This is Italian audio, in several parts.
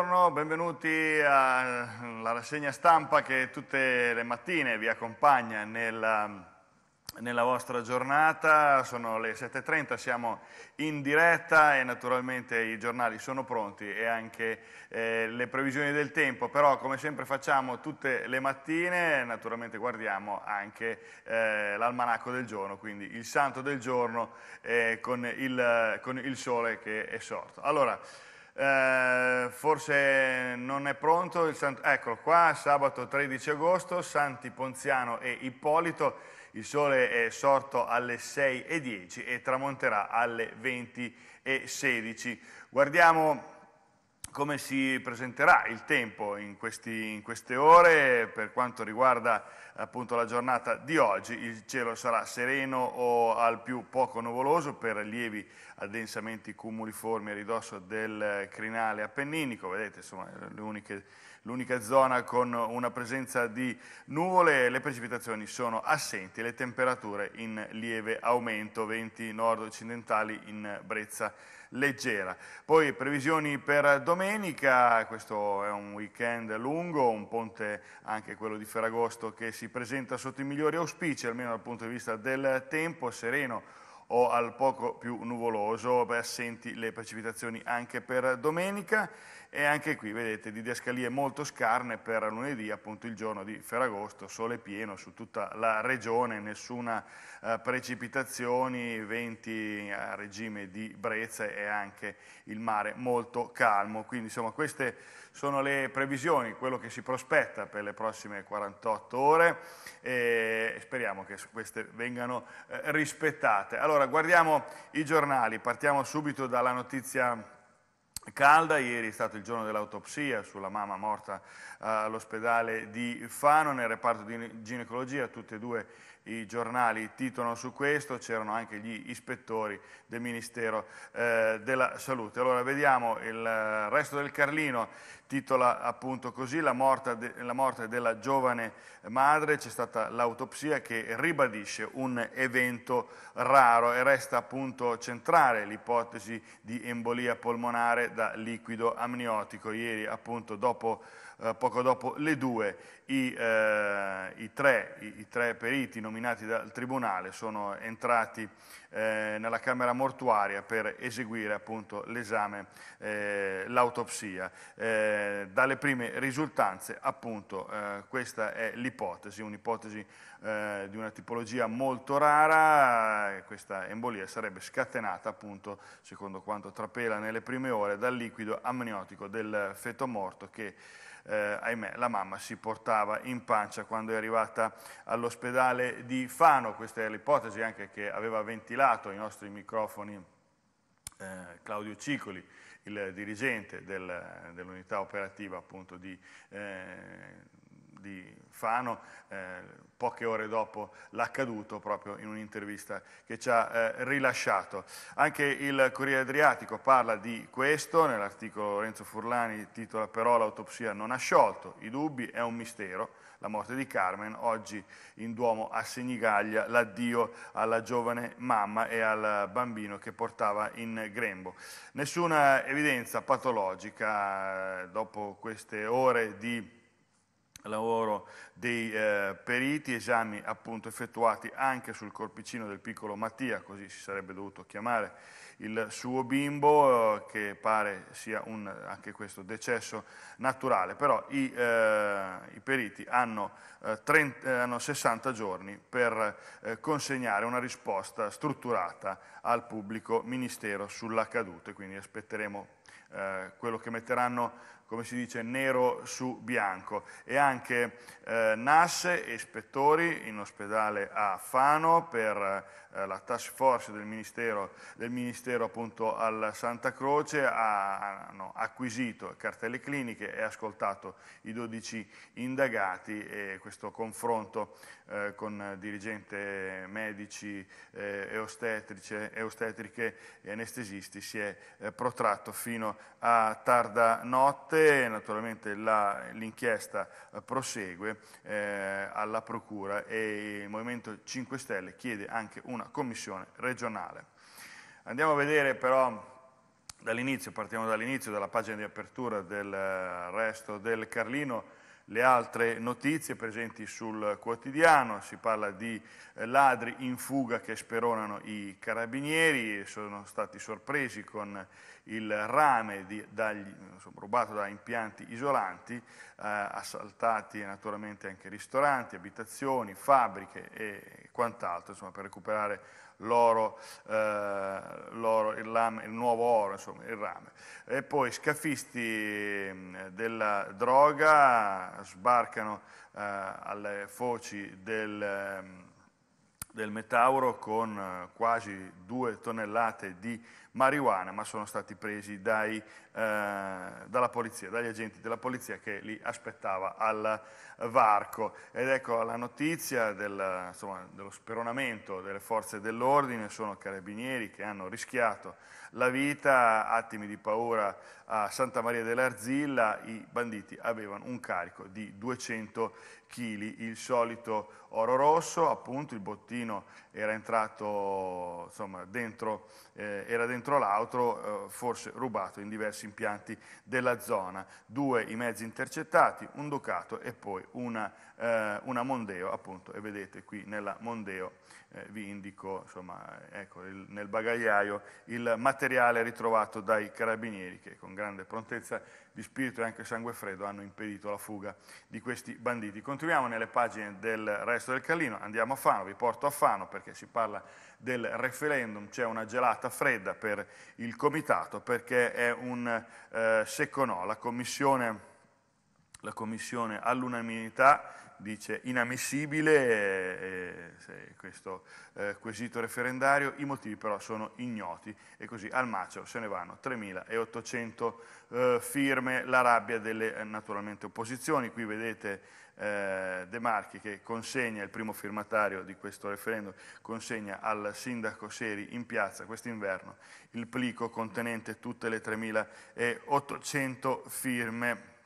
buongiorno, benvenuti alla rassegna stampa che tutte le mattine vi accompagna nella, nella vostra giornata. Sono le 7.30, siamo in diretta e naturalmente i giornali sono pronti e anche eh, le previsioni del tempo, però come sempre facciamo tutte le mattine, naturalmente guardiamo anche eh, l'almanacco del giorno, quindi il santo del giorno eh, con, il, con, il, sole che è sorto. Allora, eh, forse non è pronto, il sant- eccolo qua, sabato 13 agosto, Santi Ponziano e Ippolito, il sole è sorto alle 6.10 e tramonterà alle 20.16. Guardiamo come si presenterà il tempo in, questi, in queste ore per quanto riguarda appunto, la giornata di oggi. Il cielo sarà sereno o al più poco nuvoloso per lievi addensamenti cumuliformi a ridosso del crinale appenninico, vedete insomma l'unica zona con una presenza di nuvole, le precipitazioni sono assenti, le temperature in lieve aumento, venti nord occidentali in brezza leggera. Poi previsioni per domenica, questo è un weekend lungo, un ponte anche quello di Ferragosto che si presenta sotto i migliori auspici, almeno dal punto di vista del tempo, sereno o al poco più nuvoloso, assenti le precipitazioni anche per domenica e anche qui vedete didascalie molto scarne per lunedì, appunto il giorno di Ferragosto, sole pieno su tutta la regione, nessuna eh, precipitazioni, venti a regime di brezza e anche il mare molto calmo. Quindi insomma queste sono le previsioni, quello che si prospetta per le prossime 48 ore e speriamo che queste vengano eh, rispettate. Allora guardiamo i giornali, partiamo subito dalla notizia calda, ieri è stato il giorno dell'autopsia sulla mamma morta eh, all'ospedale di Fano, nel reparto di ginecologia, tutte e due i giornali titolano su questo, c'erano anche gli ispettori del Ministero eh, della Salute. Allora vediamo il resto del Carlino, titola appunto così la morte, de, la morte della giovane madre, c'è stata l'autopsia che ribadisce un evento raro e resta appunto centrale l'ipotesi di embolia polmonare da liquido amniotico. Ieri appunto dopo eh, poco dopo le due, i, eh, i, tre, i, i, tre, periti nominati dal Tribunale sono entrati eh, nella Camera mortuaria per eseguire appunto l'esame, eh, l'autopsia. Eh, dalle prime risultanze appunto questa è l'ipotesi, un'ipotesi di una tipologia molto rara, questa embolia sarebbe scatenata appunto, secondo quanto trapela nelle prime ore, dal liquido amniotico del feto morto che eh, ahimè, la mamma si portava in pancia quando è arrivata all'ospedale di Fano. Questa è l'ipotesi anche che aveva ventilato i nostri microfoni eh, Claudio Cicoli, il dirigente del, dell'unità operativa appunto di eh, di Fano, eh, poche ore dopo l'accaduto, proprio in un'intervista che ci ha eh, rilasciato. Anche il Corriere Adriatico parla di questo, nell'articolo Lorenzo Furlani titola però l'autopsia non ha sciolto, i dubbi è un mistero, la morte di Carmen, oggi in Duomo a Senigallia l'addio alla giovane mamma e al bambino che portava in grembo. Nessuna evidenza patologica eh, dopo queste ore di lavoro dei eh, periti, esami appunto effettuati anche sul corpicino del piccolo Mattia, così si sarebbe dovuto chiamare il suo bimbo, eh, che pare sia un, anche questo decesso naturale. Però i, eh, i periti hanno, 30, eh, eh, hanno, 60 giorni per eh, consegnare una risposta strutturata al pubblico ministero sull'accaduto e quindi aspetteremo quello che metteranno come si dice, nero su bianco. E anche eh, Nasse e ispettori in ospedale a Fano per eh, la task force del Ministero, del ministero appunto al Santa Croce ha, hanno acquisito cartelle cliniche e ascoltato i 12 indagati e questo confronto eh, con dirigenti medici eh, e ostetriche e anestesisti si è eh, protratto fino a tarda notte note, naturalmente l'inchiesta eh, prosegue eh, alla Procura e il Movimento 5 Stelle chiede anche una commissione regionale. Andiamo a vedere però dall'inizio, partiamo dall'inizio, dalla pagina di apertura del eh, resto del Carlino, le altre notizie presenti sul quotidiano, si parla di eh, ladri in fuga che speronano i carabinieri, sono stati sorpresi con il rame di, dagli, insomma, rubato da impianti isolanti, eh, assaltati naturalmente anche ristoranti, abitazioni, fabbriche e quant'altro, insomma, per recuperare l'oro, eh, l'oro il, lame, il, nuovo oro, insomma, il rame. E poi scafisti mm, della droga sbarcano eh, alle foci del, mm, del Metauro con eh, quasi due tonnellate di marijuana, ma sono stati presi dai, eh, dalla polizia, dagli agenti della polizia che li aspettava al varco. Ed ecco la notizia del, insomma, dello speronamento delle forze dell'ordine, sono carabinieri che hanno rischiato la vita, attimi di paura a Santa Maria dell'Arzilla, i banditi avevano un carico di 200 kg, il solito oro rosso, appunto il bottino era entrato, insomma, dentro, eh, era dentro dentro l'altro, eh, forse rubato in diversi impianti della zona. Due i mezzi intercettati, un Ducato e poi una eh, una Mondeo, appunto, e vedete qui nella Mondeo eh, vi indico, insomma, ecco, il, nel bagagliaio il materiale ritrovato dai carabinieri che con grande prontezza di spirito e anche sangue freddo hanno impedito la fuga di questi banditi. Continuiamo nelle pagine del resto del Callino, andiamo a Fano, vi porto a Fano perché si parla del referendum, c'è una gelata fredda per il comitato perché è un eh, secco no, la commissione, la commissione all'unanimità dice inammissibile eh, questo eh, quesito referendario, i motivi però sono ignoti e così al macio se ne vanno 3.800 eh, firme, la rabbia delle eh, naturalmente opposizioni, qui vedete eh, De Marchi che consegna, il primo firmatario di questo referendum, consegna al sindaco Seri in piazza quest'inverno il plico contenente tutte le 3.800 firme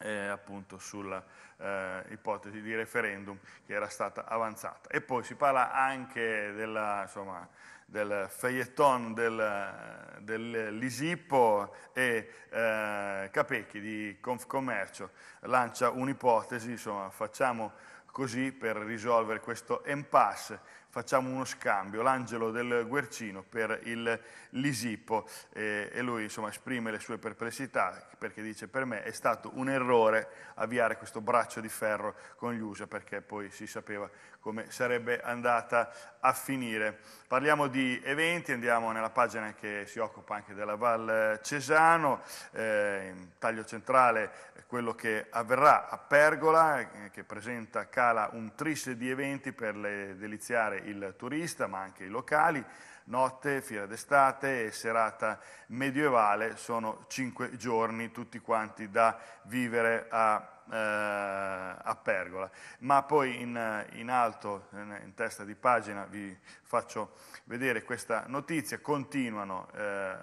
eh, appunto sull'ipotesi eh, di referendum che era stata avanzata. E poi si parla anche della, insomma, del feuilleton del, dell'Isipo e eh, Capecchi di Confcommercio lancia un'ipotesi, insomma facciamo così per risolvere questo impasse facciamo uno scambio, l'angelo del Guercino per il Lisipo eh, e lui insomma, esprime le sue perplessità perché dice per me è stato un errore avviare questo braccio di ferro con gli USA perché poi si sapeva come sarebbe andata a finire. Parliamo di eventi, andiamo nella pagina che si occupa anche della Val Cesano, eh, in taglio centrale quello che avverrà a Pergola eh, che presenta Cala un triste di eventi per le, deliziare il turista, ma anche i locali. Notte, fiera d'estate e serata medievale sono cinque giorni tutti quanti da vivere a eh, a Pergola. Ma poi in, in, alto, in, testa di pagina, vi faccio vedere questa notizia. Continuano eh,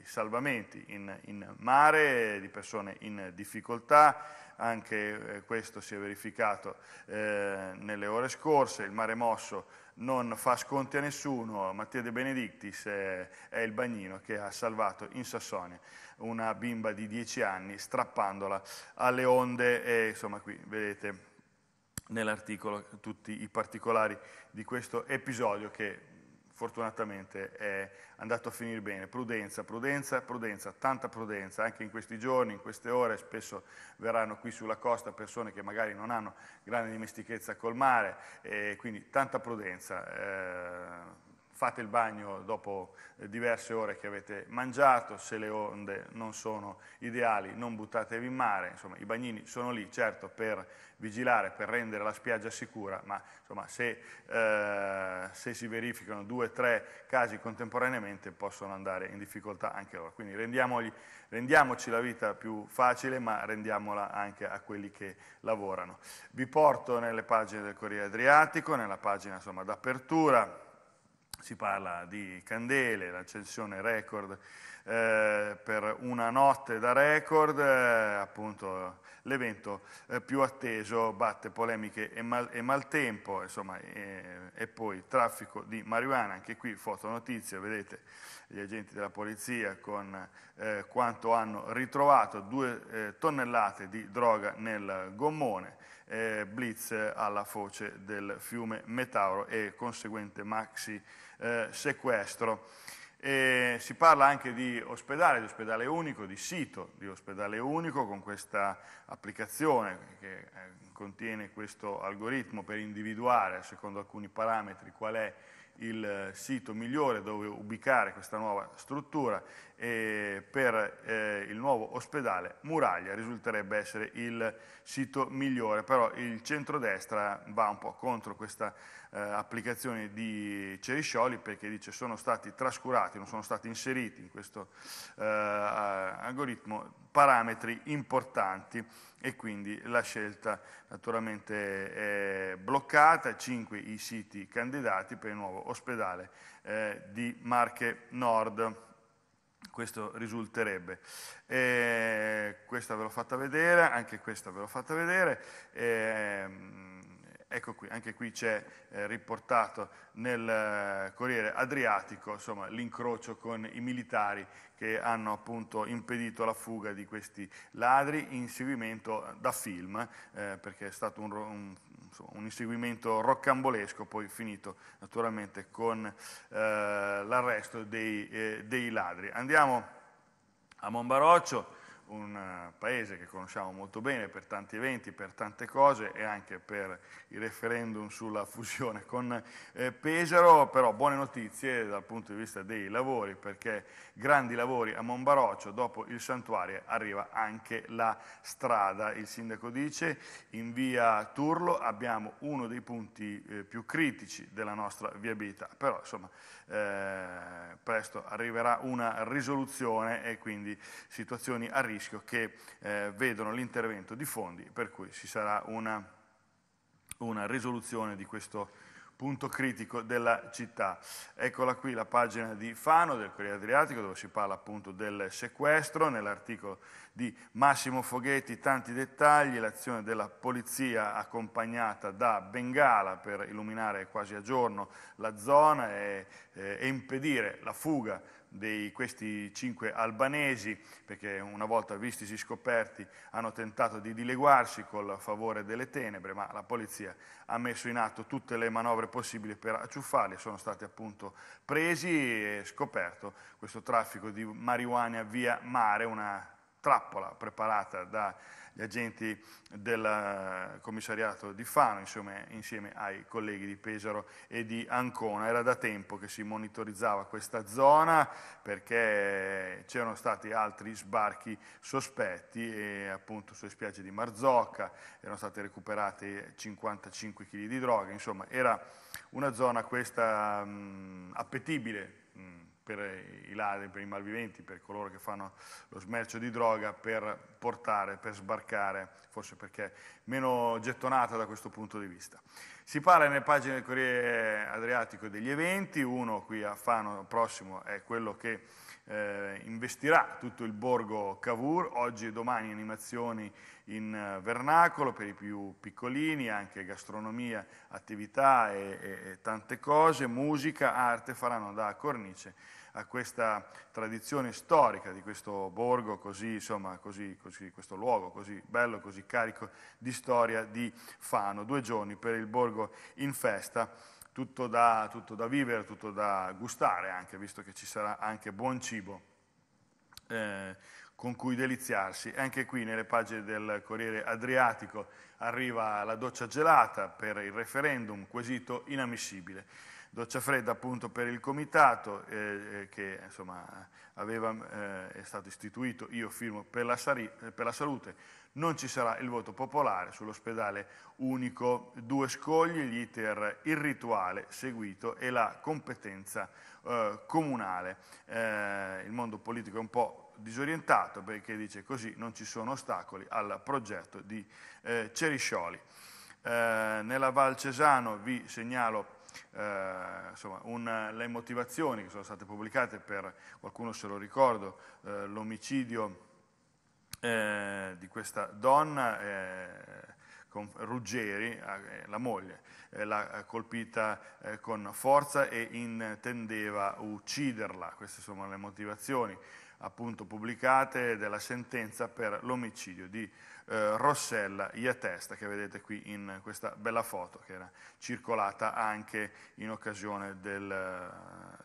i salvamenti in, in, mare di persone in difficoltà. Anche eh, questo si è verificato eh, nelle ore scorse. Il mare mosso non fa sconti a nessuno, Mattia De Benedictis è, è il bagnino che ha salvato in Sassonia una bimba di 10 anni strappandola alle onde e insomma qui vedete nell'articolo tutti i particolari di questo episodio che fortunatamente è andato a finire bene. Prudenza, prudenza, prudenza, tanta prudenza. Anche in questi giorni, in queste ore, spesso verranno qui sulla costa persone che magari non hanno grande dimestichezza col mare, eh, quindi tanta prudenza. Eh, fate il bagno dopo eh, diverse ore che avete mangiato, se le onde non sono ideali non buttatevi in mare, insomma i bagnini sono lì certo per vigilare, per rendere la spiaggia sicura, ma insomma, se, eh, se, si verificano due o tre casi contemporaneamente possono andare in difficoltà anche loro. Quindi rendiamoci la vita più facile, ma rendiamola anche a quelli che lavorano. Vi porto nelle pagine del Corriere Adriatico, nella pagina d'apertura si parla di candele, l'accensione record eh, per una notte da record, eh, appunto l'evento eh, più atteso, batte polemiche e, mal, e maltempo, insomma, e, e, poi traffico di marijuana, anche qui foto notizia, vedete gli agenti della polizia con eh, quanto hanno ritrovato, due eh, tonnellate di droga nel gommone, eh, blitz alla foce del fiume Metauro e conseguente maxi eh, sequestro. E si parla anche di ospedale, di ospedale unico, di sito di ospedale unico con questa applicazione che eh, contiene questo algoritmo per individuare secondo alcuni parametri qual è il eh, sito migliore dove ubicare questa nuova struttura eh, per eh, il nuovo ospedale Muraglia risulterebbe essere il sito migliore, però il centrodestra va un po' contro questa eh, applicazione di Ceriscioli perché dice sono stati trascurati, non sono stati inseriti in questo eh, algoritmo parametri importanti e quindi la scelta naturalmente è bloccata, 5 i siti candidati per il nuovo ospedale eh, di Marche Nord questo risulterebbe. Eh, questa ve l'ho fatta vedere, anche questa ve l'ho fatta vedere. Eh, ecco qui, anche qui c'è eh, riportato nel eh, Corriere Adriatico l'incrocio con i militari che hanno appunto impedito la fuga di questi ladri, in seguimento da film, eh, perché è stato un, un insomma, un inseguimento roccambolesco, poi finito naturalmente con eh, l'arresto dei, eh, dei, ladri. Andiamo a Monbaroccio, un eh, paese che conosciamo molto bene per tanti eventi, per tante cose e anche per il referendum sulla fusione con eh, Pesaro, però buone notizie dal punto di vista dei lavori perché grandi lavori a Monbaroccio, dopo il santuario arriva anche la strada, il sindaco dice in via Turlo abbiamo uno dei punti eh, più critici della nostra viabilità, però insomma eh, presto arriverà una risoluzione e quindi situazioni arrivano rischio che eh, vedono l'intervento di fondi, per cui ci sarà una, una risoluzione di questo punto critico della città. Eccola qui la pagina di Fano del Corriere Adriatico dove si parla appunto del sequestro, nell'articolo di Massimo Foghetti, tanti dettagli, l'azione della polizia accompagnata da Bengala per illuminare quasi a giorno la zona e, eh, e impedire la fuga di questi cinque albanesi, perché una volta vistisi scoperti hanno tentato di dileguarsi col favore delle tenebre, ma la polizia ha messo in atto tutte le manovre possibili per acciuffarli, e sono stati appunto presi e scoperto questo traffico di marijuana via mare, una trappola preparata dagli agenti del eh, commissariato di Fano, insieme, insieme ai colleghi di Pesaro e di Ancona. Era da tempo che si monitorizzava questa zona perché c'erano stati altri sbarchi sospetti e appunto sulle spiagge di Marzocca erano state recuperate 55 kg di droga, insomma era una zona questa mh, mm, appetibile mh, mm, per i ladri, per i malviventi, per coloro che fanno lo smercio di droga, per portare, per sbarcare, forse perché meno gettonata da questo punto di vista. Si parla nelle pagine del Corriere Adriatico degli eventi, uno qui a Fano prossimo è quello che eh, investirà tutto il borgo Cavour, oggi e domani animazioni in eh, vernacolo per i più piccolini, anche gastronomia, attività e, e, e tante cose, musica, arte faranno da cornice a questa tradizione storica di questo borgo, così, insomma, così, così, questo luogo così bello, così carico di storia di Fano. Due giorni per il borgo in festa tutto da, tutto da vivere, tutto da gustare anche, visto che ci sarà anche buon cibo eh, con cui deliziarsi. Anche qui nelle pagine del Corriere Adriatico arriva la doccia gelata per il referendum, quesito inammissibile. Doccia fredda appunto per il comitato eh, eh, che insomma, aveva, eh, è stato istituito, io firmo per la, eh, per la, salute, non ci sarà il voto popolare sull'ospedale unico, due scogli, l'iter irrituale seguito e la competenza eh, comunale. Eh, il mondo politico è un po' disorientato perché dice così non ci sono ostacoli al progetto di eh, Ceriscioli. Eh, nella Val Cesano vi segnalo eh, insomma, una, le motivazioni che sono state pubblicate per, qualcuno se lo ricordo, eh, l'omicidio eh, di questa donna, eh, con Ruggeri, eh, la moglie, l'ha colpita con forza e intendeva ucciderla, queste sono le motivazioni appunto pubblicate della sentenza per l'omicidio di eh, Rossella Iatesta, che vedete qui in questa bella foto, che era circolata anche in occasione del,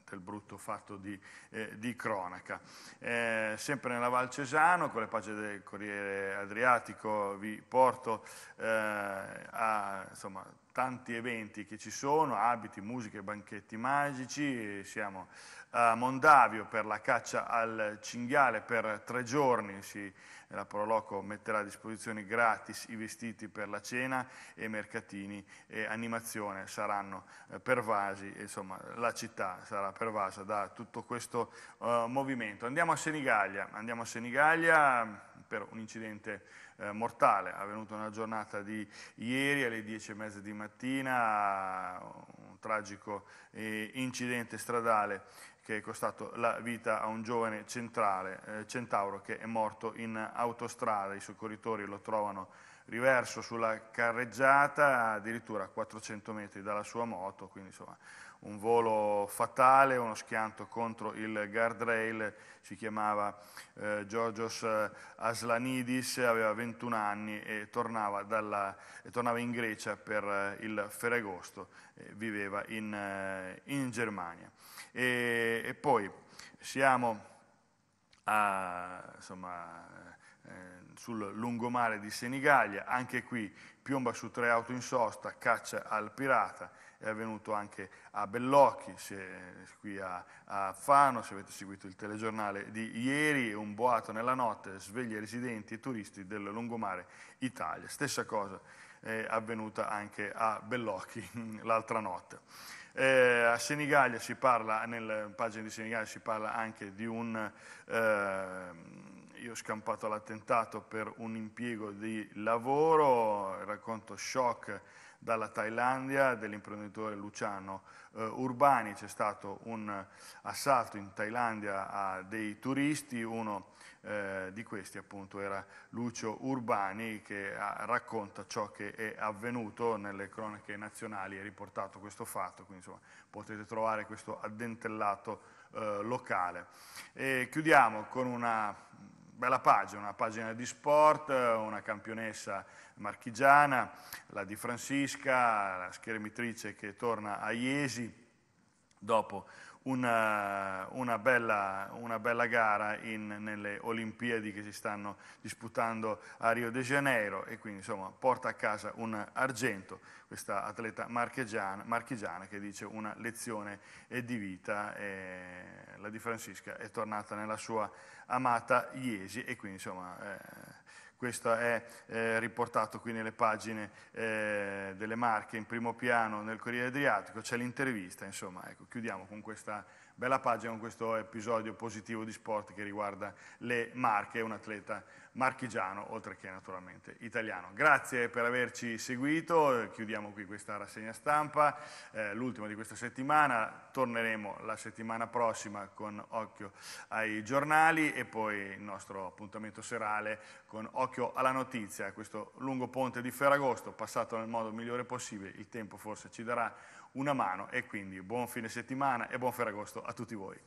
del brutto fatto di, eh, di cronaca. Eh, sempre nella Val Cesano, con le pagine del Corriere Adriatico, vi porto eh, a, insomma, tanti eventi che ci sono, abiti, musiche, banchetti magici, siamo a Mondavio per la caccia al cinghiale per tre giorni, si, la Proloco metterà a disposizione gratis i vestiti per la cena e mercatini e animazione saranno eh, pervasi, insomma la città sarà pervasa da tutto questo uh, movimento. Andiamo a Senigallia, andiamo a Senigallia per un incidente eh, mortale avvenuto nella giornata di ieri alle 10.30 di mattina, un tragico eh, incidente stradale che è costato la vita a un giovane centrale, eh, centauro che è morto in autostrada, i soccorritori lo trovano riverso sulla carreggiata addirittura a 400 metri dalla sua moto, quindi insomma un volo fatale, uno schianto contro il guardrail, si chiamava eh, Georgios eh, Aslanidis, aveva 21 anni e tornava, dalla, e tornava in Grecia per eh, il Ferragosto, eh, viveva in, eh, in Germania. E, e, poi siamo a, insomma, eh, sul lungomare di Senigallia, anche qui piomba su tre auto in sosta, caccia al pirata, è avvenuto anche a Bellocchi, se, qui a, a, Fano, se avete seguito il telegiornale di ieri, un boato nella notte sveglia residenti e turisti del lungomare Italia. Stessa cosa è avvenuta anche a Bellocchi l'altra notte. Eh, a Senigallia si parla, nel pagina di Senigallia si parla anche di un... Eh, io ho scampato l'attentato per un impiego di lavoro, il racconto shock dalla Thailandia dell'imprenditore Luciano eh, Urbani, c'è stato un assalto in Thailandia a dei turisti, uno eh, di questi appunto era Lucio Urbani che ha, ah, racconta ciò che è avvenuto nelle cronache nazionali, è riportato questo fatto, quindi insomma, potete trovare questo addentellato eh, locale. E chiudiamo con una bella pagina, una pagina di sport, una campionessa marchigiana, la di Francisca, la schermitrice che torna a Iesi dopo una, una, bella, una bella, gara in, nelle Olimpiadi che si stanno disputando a Rio de Janeiro e quindi insomma, porta a casa un argento questa atleta marchigiana, marchigiana che dice una lezione di vita la Di Francisca è tornata nella sua amata Iesi e quindi insomma eh, questo è eh, riportato qui nelle pagine eh, delle Marche in primo piano nel Corriere Adriatico, c'è l'intervista, insomma, ecco, chiudiamo con questa bella pagina con questo episodio positivo di sport che riguarda le Marche, un atleta marchigiano, oltre che naturalmente italiano. Grazie per averci seguito, chiudiamo qui questa rassegna stampa, eh, l'ultima di questa settimana, torneremo la settimana prossima con Occhio ai giornali e poi il nostro appuntamento serale con Occhio alla notizia, questo lungo ponte di Ferragosto, passato nel modo migliore possibile, il tempo forse ci darà una mano e quindi buon fine settimana e buon Ferragosto a tutti voi.